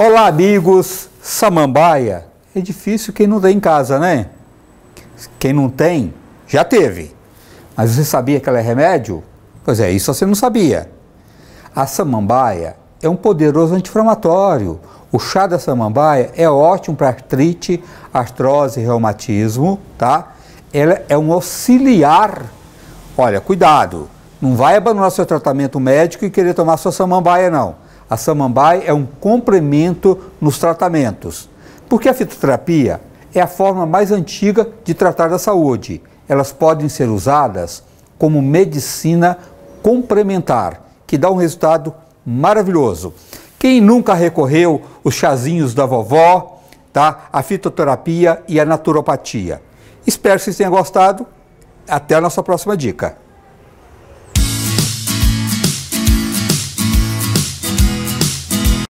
Olá, amigos. Samambaia. É difícil quem não tem em casa, né? Quem não tem, já teve. Mas você sabia que ela é remédio? Pois é, isso você não sabia. A samambaia é um poderoso anti-inflamatório. O chá da samambaia é ótimo para artrite, artrose, reumatismo, tá? Ela é um auxiliar. Olha, cuidado, não vai abandonar seu tratamento médico e querer tomar sua samambaia, não a samambaia é um complemento nos tratamentos. Porque a fitoterapia é a forma mais antiga de tratar da saúde. Elas podem ser usadas como medicina complementar, que dá um resultado maravilhoso. Quem nunca recorreu os chazinhos da vovó, tá? A fitoterapia e a naturopatia. Espero que vocês tenham gostado. Até a nossa próxima dica.